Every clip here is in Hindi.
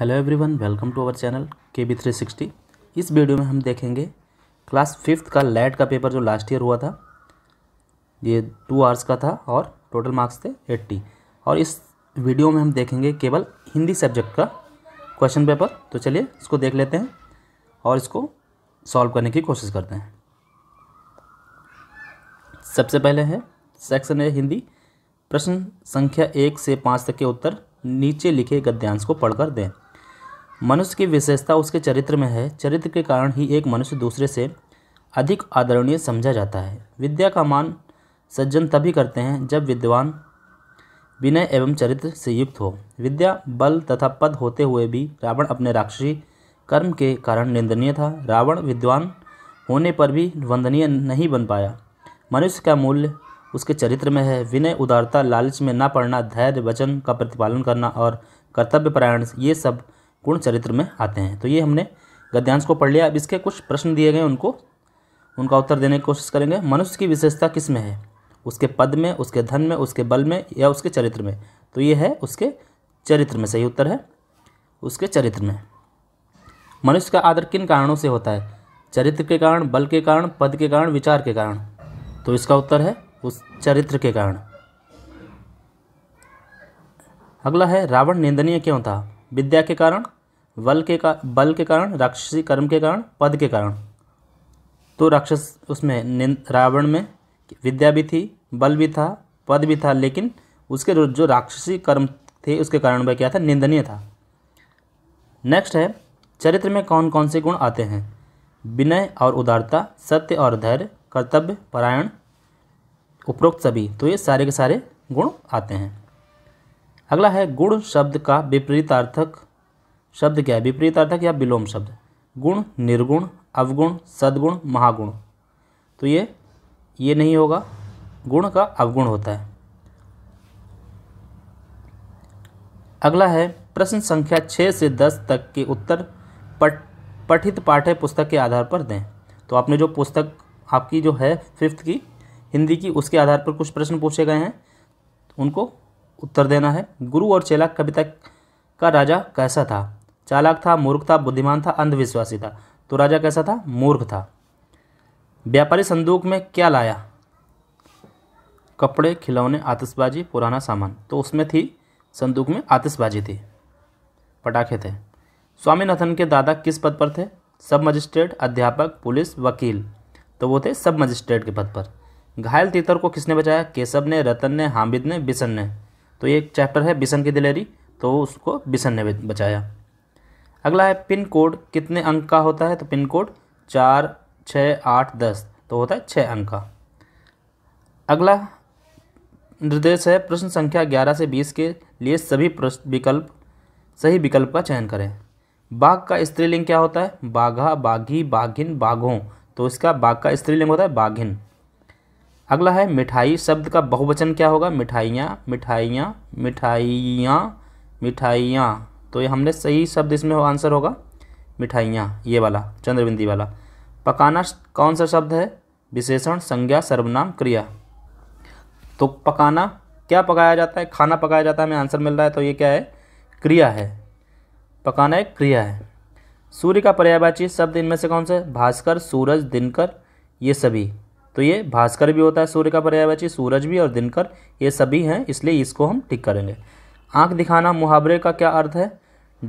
hello everyone welcome to our channel K B three sixty इस वीडियो में हम देखेंगे क्लास फिफ्थ का लैट का पेपर जो लास्ट ईयर हुआ था ये टू आवर्स का था और टोटल मार्क्स थे एट्टी और इस वीडियो में हम देखेंगे केवल हिंदी सब्जेक्ट का क्वेश्चन पेपर तो चलिए इसको देख लेते हैं और इसको सॉल्व करने की कोशिश करते हैं सबसे पहले है सेक्शन ए हिंदी प्रश्न संख्या एक से पाँच तक के उत्तर नीचे लिखे गद्यांश को पढ़कर दें मनुष्य की विशेषता उसके चरित्र में है चरित्र के कारण ही एक मनुष्य दूसरे से अधिक आदरणीय समझा जाता है विद्या का मान सज्जन तभी करते हैं जब विद्वान विनय एवं चरित्र से युक्त हो विद्या बल तथा पद होते हुए भी रावण अपने राक्षसी कर्म के कारण निंदनीय था रावण विद्वान होने पर भी वंदनीय नहीं बन पाया मनुष्य का मूल्य उसके चरित्र में है विनय उदारता लालच में न पड़ना धैर्य वचन का प्रतिपालन करना और कर्तव्यपरायण ये सब पूर्ण चरित्र में आते हैं तो ये हमने गद्यांश को पढ़ लिया अब इसके कुछ प्रश्न दिए गए उनको उनका उत्तर देने की कोशिश करेंगे मनुष्य की विशेषता किस में है उसके पद में उसके धन में उसके बल में या उसके चरित्र में तो ये है उसके चरित्र में सही उत्तर है उसके चरित्र में मनुष्य का आदर किन कारणों से होता है चरित्र के कारण बल के कारण पद के कारण विचार के कारण तो इसका उत्तर है उस चरित्र के कारण अगला है रावण निंदनीय क्यों था विद्या के कारण बल के का बल के कारण राक्षसी कर्म के कारण पद के कारण तो राक्षस उसमें रावण में विद्या भी थी बल भी था पद भी था लेकिन उसके जो राक्षसी कर्म थे उसके कारण वह क्या था निंदनीय था नेक्स्ट है चरित्र में कौन कौन से गुण आते हैं विनय और उदारता सत्य और धैर्य कर्तव्य परायण उपरोक्त सभी तो ये सारे के सारे गुण आते हैं अगला है गुण शब्द का विपरीतार्थक शब्द क्या है विपरीतार्थक या विलोम शब्द गुण निर्गुण अवगुण सद्गुण महागुण तो ये ये नहीं होगा गुण का अवगुण होता है अगला है प्रश्न संख्या छः से दस तक के उत्तर पठ पठित पाठ्य पुस्तक के आधार पर दें तो आपने जो पुस्तक आपकी जो है फिफ्थ की हिंदी की उसके आधार पर कुछ प्रश्न पूछे गए हैं उनको उत्तर देना है गुरु और चेला कविता का राजा कैसा था चालाक था मूर्ख था बुद्धिमान था अंधविश्वासी था तो राजा कैसा था मूर्ख था व्यापारी संदूक में क्या लाया कपड़े खिलौने आतिशबाजी पुराना सामान तो उसमें थी संदूक में आतिशबाजी थी पटाखे थे स्वामीनाथन के दादा किस पद पर थे सब मजिस्ट्रेट अध्यापक पुलिस वकील तो वो थे सब मजिस्ट्रेट के पद पर घायल तीतर को किसने बचाया केशव ने रतन ने हामिद ने बिशन ने तो ये एक चैप्टर है बिशन की दिलेरी तो उसको बिसन ने बचाया अगला है पिन कोड कितने अंक का होता है तो पिन कोड चार छः आठ दस तो होता है छः अंक का अगला निर्देश है प्रश्न संख्या ग्यारह से बीस के लिए सभी प्रश्न विकल्प सही विकल्प का चयन करें बाघ का स्त्रीलिंग क्या होता है बाघा बाघी बाघिन बाघों तो इसका बाघ का स्त्रीलिंग होता है बाघिन अगला है मिठाई शब्द का बहुवचन क्या होगा मिठाइयाँ मिठाइयाँ मिठाइयाँ मिठाइयाँ तो ये हमने सही शब्द इसमें हो, आंसर होगा मिठाइयाँ ये वाला चंद्रबिंदी वाला पकाना कौन सा शब्द है विशेषण संज्ञा सर्वनाम क्रिया तो पकाना क्या पकाया जाता है खाना पकाया जाता है हमें आंसर मिल रहा है तो ये क्या है क्रिया है पकाना एक क्रिया है सूर्य का पर्यायवाची शब्द इनमें से कौन सा है भास्कर सूरज दिनकर ये सभी तो ये भास्कर भी होता है सूर्य का पर्यायवाची सूरज भी और दिनकर ये सभी हैं इसलिए इसको हम टिक करेंगे आंख दिखाना मुहावरे का क्या अर्थ है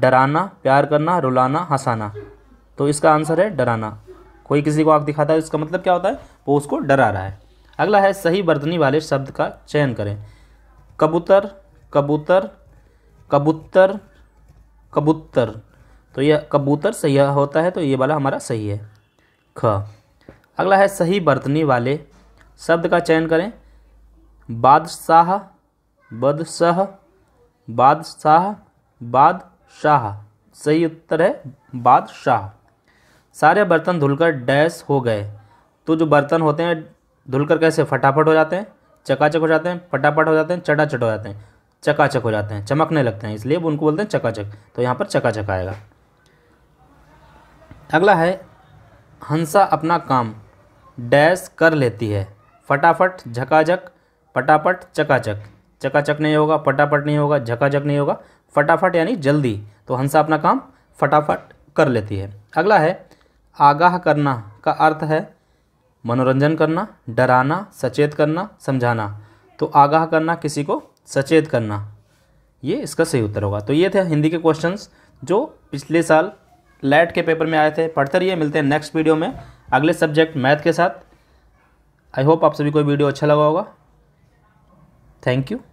डराना प्यार करना रुलाना हंसाना तो इसका आंसर है डराना कोई किसी को आंख दिखाता है इसका मतलब क्या होता है वो उसको डरा रहा है अगला है सही बर्तनी वाले शब्द का चयन करें कबूतर कबूतर कबूतर कबूतर तो यह कबूतर सही होता है तो ये वाला हमारा सही है ख अगला है सही बरतने वाले शब्द का चयन करें बादशाह बदशाह बादशाह बादशाह सही उत्तर है बादशाह सारे बर्तन धुलकर डैश हो गए तो जो बर्तन होते हैं धुलकर कैसे फटाफट हो जाते हैं चकाचक हो जाते हैं फटाफट हो जाते हैं चटाचट हो जाते हैं चकाचक हो जाते हैं चमकने लगते हैं इसलिए उनको बोलते हैं चकाचक तो यहाँ पर चकाचक आएगा अगला है हंसा अपना काम डैश कर लेती है फटाफट झकाझक पटापट चकाचक चकाचक नहीं होगा पटापट नहीं होगा झकाझक नहीं होगा फटाफट यानी जल्दी तो हंसा अपना काम फटाफट कर लेती है अगला है आगाह करना का अर्थ है मनोरंजन करना डराना सचेत करना समझाना तो आगाह करना किसी को सचेत करना ये इसका सही उत्तर होगा तो ये थे हिंदी के क्वेश्चंस जो पिछले साल लैट के पेपर में आए थे पढ़ते रहिए मिलते हैं नेक्स्ट वीडियो में अगले सब्जेक्ट मैथ के साथ आई होप आप सभी को वीडियो अच्छा लगा होगा थैंक यू